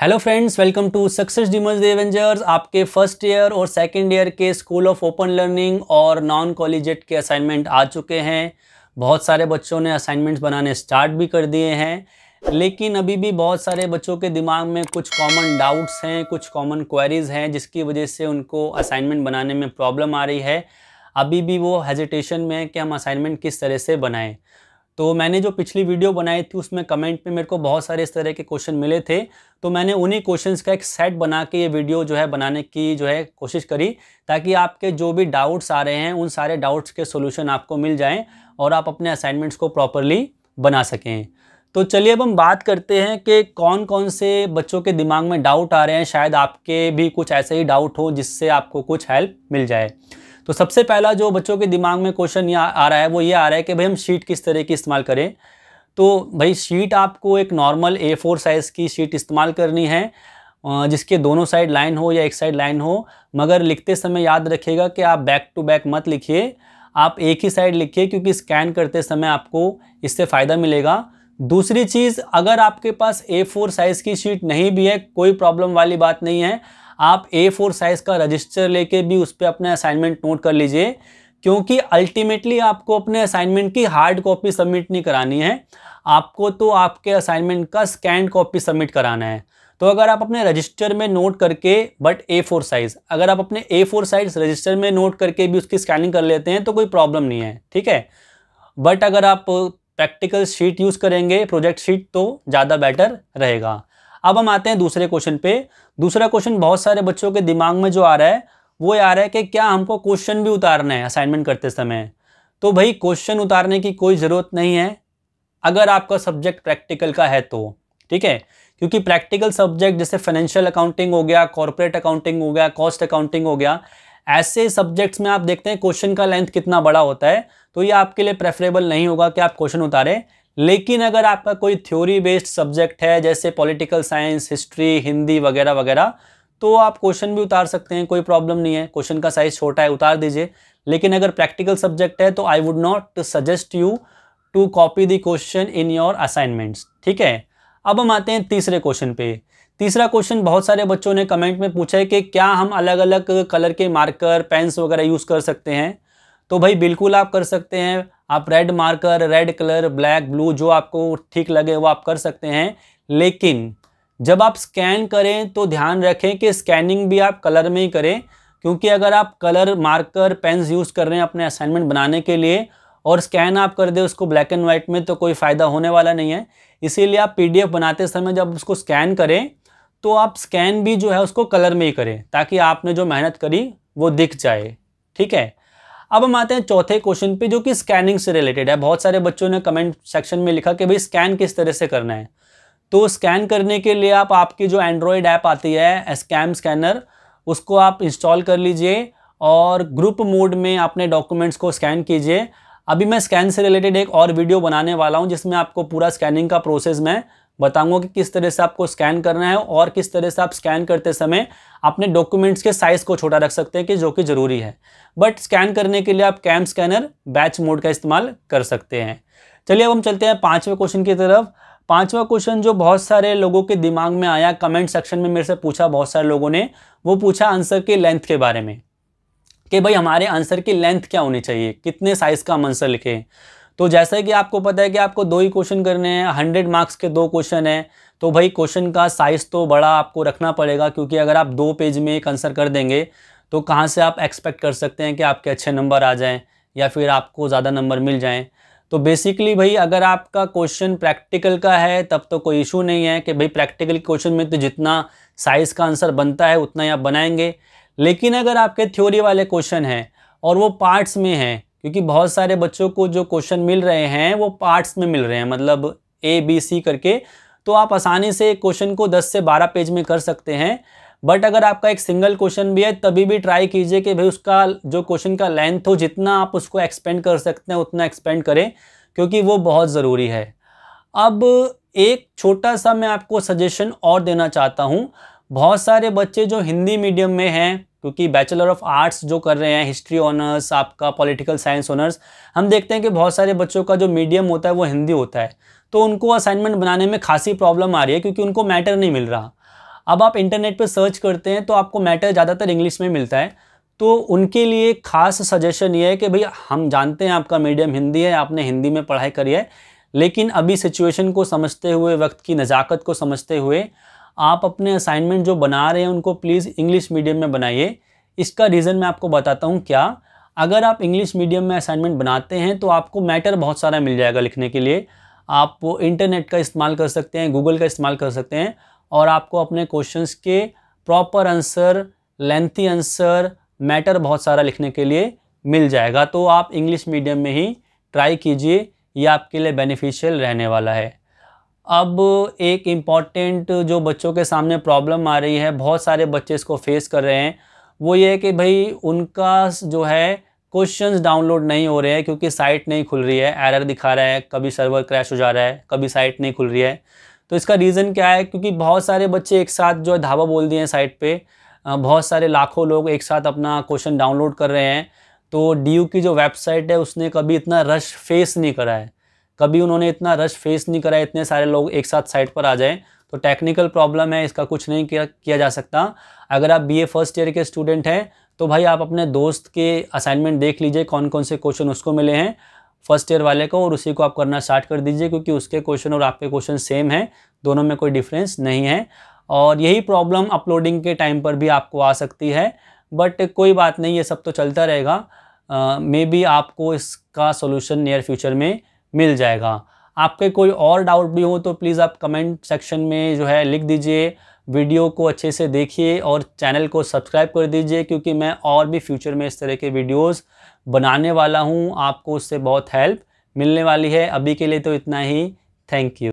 hello friends welcome to success dreamers avengers आपके first year और second year के school of open learning और non collegiate के assignment आ चुके हैं बहुत सारे बच्चों ने असाइनमेंट्स बनाने स्टार्ट भी कर दिए हैं लेकिन अभी भी बहुत सारे बच्चों के दिमाग में कुछ कॉमन डाउट्स हैं कुछ कॉमन क्वेरीज हैं जिसकी वजह से उनको असाइनमेंट बनाने में प्रॉब्लम आ रही है अभी भी वो हेजिटेशन में है कि हम असाइनमेंट किस तरह से बनाएँ तो मैंने जो पिछली वीडियो बनाई थी उसमें कमेंट में मेरे को बहुत सारे इस तरह के क्वेश्चन मिले थे तो मैंने उन्हीं क्वेश्चंस का एक सेट बना के ये वीडियो जो है बनाने की जो है कोशिश करी ताकि आपके जो भी डाउट्स आ रहे हैं उन सारे डाउट्स के सोल्यूशन आपको मिल जाएँ और आप अपने असाइनमेंट्स को प्रॉपरली बना सकें तो चलिए अब हम बात करते हैं कि कौन कौन से बच्चों के दिमाग में डाउट आ रहे हैं शायद आपके भी कुछ ऐसे ही डाउट हो जिससे आपको कुछ हेल्प मिल जाए तो सबसे पहला जो बच्चों के दिमाग में क्वेश्चन आ रहा है वो ये आ रहा है कि भाई हम शीट किस तरह की इस्तेमाल करें तो भाई शीट आपको एक नॉर्मल ए फोर साइज़ की शीट इस्तेमाल करनी है जिसके दोनों साइड लाइन हो या एक साइड लाइन हो मगर लिखते समय याद रखिएगा कि आप बैक टू बैक मत लिखिए आप एक ही साइड लिखिए क्योंकि स्कैन करते समय आपको इससे फ़ायदा मिलेगा दूसरी चीज़ अगर आपके पास ए फोर साइज़ की शीट नहीं भी है कोई प्रॉब्लम वाली बात नहीं है आप ए फोर साइज़ का रजिस्टर लेके भी उस पर अपना असाइनमेंट नोट कर लीजिए क्योंकि अल्टीमेटली आपको अपने असाइनमेंट की हार्ड कॉपी सबमिट नहीं करानी है आपको तो आपके असाइनमेंट का स्कैंड कॉपी सबमिट कराना है तो अगर आप अपने रजिस्टर में नोट करके बट ए फोर साइज़ अगर आप अपने ए फोर साइज़ रजिस्टर में नोट करके भी उसकी स्कैनिंग कर लेते हैं तो कोई प्रॉब्लम नहीं है ठीक है बट अगर आप प्रैक्टिकल शीट यूज़ करेंगे प्रोजेक्ट शीट तो ज़्यादा बेटर रहेगा अब हम आते हैं दूसरे क्वेश्चन पे दूसरा क्वेश्चन बहुत सारे बच्चों के दिमाग में जो आ रहा है वो आ रहा है कि क्या हमको क्वेश्चन भी उतारना है असाइनमेंट करते समय तो भाई क्वेश्चन उतारने की कोई ज़रूरत नहीं है अगर आपका सब्जेक्ट प्रैक्टिकल का है तो ठीक है क्योंकि प्रैक्टिकल सब्जेक्ट जैसे फाइनेंशियल अकाउंटिंग हो गया कॉरपोरेट अकाउंटिंग हो गया कॉस्ट अकाउंटिंग हो गया ऐसे सब्जेक्ट्स में आप देखते हैं क्वेश्चन का लेंथ कितना बड़ा होता है तो ये आपके लिए प्रेफरेबल नहीं होगा कि आप क्वेश्चन उतारें लेकिन अगर आपका कोई थ्योरी बेस्ड सब्जेक्ट है जैसे पॉलिटिकल साइंस हिस्ट्री हिंदी वगैरह वगैरह तो आप क्वेश्चन भी उतार सकते हैं कोई प्रॉब्लम नहीं है क्वेश्चन का साइज छोटा है उतार दीजिए लेकिन अगर प्रैक्टिकल सब्जेक्ट है तो I would not suggest you to copy the question in your assignments ठीक है अब हम आते हैं तीसरे क्वेश्चन पे तीसरा क्वेश्चन बहुत सारे बच्चों ने कमेंट में पूछा है कि क्या हम अलग अलग कलर के मार्कर पेन्स वगैरह यूज़ कर सकते हैं तो भाई बिल्कुल आप कर सकते हैं आप red marker red colour black blue जो आपको ठीक लगे वो आप कर सकते हैं लेकिन जब आप स्कैन करें तो ध्यान रखें कि स्कैनिंग भी आप कलर में ही करें क्योंकि अगर आप कलर मार्कर पेन्स यूज़ कर रहे हैं अपने असाइनमेंट बनाने के लिए और स्कैन आप कर दें उसको ब्लैक एंड वाइट में तो कोई फ़ायदा होने वाला नहीं है इसीलिए आप पीडीएफ बनाते समय जब उसको स्कैन करें तो आप स्कैन भी जो है उसको कलर में ही करें ताकि आपने जो मेहनत करी वो दिख जाए ठीक है अब हम आते हैं चौथे क्वेश्चन पे जो कि स्कैनिंग से रिलेटेड है बहुत सारे बच्चों ने कमेंट सेक्शन में लिखा कि भाई स्कैन किस तरह से करना है तो स्कैन करने के लिए आप आपकी जो एंड्रॉयड ऐप आती है स्कैम स्कैनर उसको आप इंस्टॉल कर लीजिए और ग्रुप मोड में अपने डॉक्यूमेंट्स को स्कैन कीजिए अभी मैं स्कैन से रिलेटेड एक और वीडियो बनाने वाला हूँ जिसमें आपको पूरा स्कैनिंग का प्रोसेस मैं बताऊंगा कि किस तरह से आपको स्कैन करना है और किस तरह से आप स्कैन करते समय अपने डॉक्यूमेंट्स के साइज़ को छोटा रख सकते हैं कि जो कि ज़रूरी है बट स्कैन करने के लिए आप कैम स्कैनर बैच मोड का इस्तेमाल कर सकते हैं चलिए अब हम चलते हैं पाँचवें क्वेश्चन की तरफ पांचवा क्वेश्चन जो बहुत सारे लोगों के दिमाग में आया कमेंट सेक्शन में मेरे से पूछा बहुत सारे लोगों ने वो पूछा आंसर के लेंथ के बारे में कि भाई हमारे आंसर की लेंथ क्या होनी चाहिए कितने साइज़ का हम आंसर लिखें तो जैसा कि आपको पता है कि आपको दो ही क्वेश्चन करने हैं हंड्रेड मार्क्स के दो क्वेश्चन हैं तो भाई क्वेश्चन का साइज़ तो बड़ा आपको रखना पड़ेगा क्योंकि अगर आप दो पेज में एक आंसर कर देंगे तो कहाँ से आप एक्सपेक्ट कर सकते हैं कि आपके अच्छे नंबर आ जाएँ या फिर आपको ज़्यादा नंबर मिल जाएँ तो बेसिकली भाई अगर आपका क्वेश्चन प्रैक्टिकल का है तब तो कोई इशू नहीं है कि भाई प्रैक्टिकल क्वेश्चन में तो जितना साइज़ का आंसर बनता है उतना ही आप बनाएंगे लेकिन अगर आपके थ्योरी वाले क्वेश्चन हैं और वो पार्ट्स में हैं क्योंकि बहुत सारे बच्चों को जो क्वेश्चन मिल रहे हैं वो पार्ट्स में मिल रहे हैं मतलब ए बी सी करके तो आप आसानी से क्वेश्चन को 10 से 12 पेज में कर सकते हैं बट अगर आपका एक सिंगल क्वेश्चन भी है तभी भी ट्राई कीजिए कि भाई उसका जो क्वेश्चन का लेंथ हो जितना आप उसको एक्सपेंड कर सकते हैं उतना एक्सपेंड करें क्योंकि वो बहुत ज़रूरी है अब एक छोटा सा मैं आपको सजेशन और देना चाहता हूँ बहुत सारे बच्चे जो हिंदी मीडियम में हैं क्योंकि बैचलर ऑफ आर्ट्स जो कर रहे हैं हिस्ट्री ऑनर्स आपका पॉलिटिकल साइंस ऑनर्स हम देखते हैं कि बहुत सारे बच्चों का जो मीडियम होता है वो हिंदी होता है तो उनको असाइनमेंट बनाने में खासी प्रॉब्लम आ रही है क्योंकि उनको मैटर नहीं मिल रहा अब आप इंटरनेट पर सर्च करते हैं तो आपको मैटर ज़्यादातर इंग्लिश में मिलता है तो उनके लिए खास सजेशन ये है कि भाई हम जानते हैं आपका मीडियम हिंदी है आपने हिंदी में पढ़ाई करी है लेकिन अभी सिचुएशन को समझते हुए वक्त की नज़ाकत को समझते हुए आप अपने असाइनमेंट जो बना रहे हैं उनको प्लीज़ इंग्लिश मीडियम में बनाइए इसका रीज़न मैं आपको बताता हूँ क्या अगर आप इंग्लिश मीडियम में असाइनमेंट बनाते हैं तो आपको मैटर बहुत सारा मिल जाएगा लिखने के लिए आप वो इंटरनेट का इस्तेमाल कर सकते हैं गूगल का इस्तेमाल कर सकते हैं और आपको अपने क्वेश्चन के proper answer lengthy answer matter बहुत सारा लिखने के लिए मिल जाएगा तो आप इंग्लिश मीडियम में ही ट्राई कीजिए यह आपके लिए बेनिफिशियल रहने वाला है अब एक इम्पॉर्टेंट जो बच्चों के सामने प्रॉब्लम आ रही है बहुत सारे बच्चे इसको फेस कर रहे हैं वो ये है कि भाई उनका जो है क्वेश्चंस डाउनलोड नहीं हो रहे हैं क्योंकि साइट नहीं खुल रही है एरर दिखा रहा है कभी सर्वर क्रैश हो जा रहा है कभी साइट नहीं खुल रही है तो इसका रीज़न क्या है क्योंकि बहुत सारे बच्चे एक साथ जो है धावा बोल दिए हैं साइट पर बहुत सारे लाखों लोग एक साथ अपना क्वेश्चन डाउनलोड कर रहे हैं तो डी की जो वेबसाइट है उसने कभी इतना रश फेस नहीं करा है कभी उन्होंने इतना रश फेस नहीं करा इतने सारे लोग एक साथ साइट पर आ जाएँ तो टेक्निकल प्रॉब्लम है इसका कुछ नहीं किया किया जा सकता अगर आप बीए फर्स्ट ईयर के स्टूडेंट हैं तो भाई आप अपने दोस्त के असाइनमेंट देख लीजिए कौन कौन से क्वेश्चन उसको मिले हैं फर्स्ट ईयर वाले को और उसी को आप करना स्टार्ट कर दीजिए क्योंकि उसके क्वेश्चन और आपके क्वेश्चन सेम हैं दोनों में कोई डिफरेंस नहीं है और यही प्रॉब्लम अपलोडिंग के टाइम पर भी आपको आ सकती है बट कोई बात नहीं ये सब तो चलता रहेगा मे uh, बी आपको इसका सोल्यूशन नियर फ्यूचर में मिल जाएगा आपके कोई और डाउट भी हो तो प्लीज़ आप कमेंट सेक्शन में जो है लिख दीजिए वीडियो को अच्छे से देखिए और चैनल को सब्सक्राइब कर दीजिए क्योंकि मैं और भी फ्यूचर में इस तरह के वीडियोस बनाने वाला हूँ आपको उससे बहुत हेल्प मिलने वाली है अभी के लिए तो इतना ही थैंक यू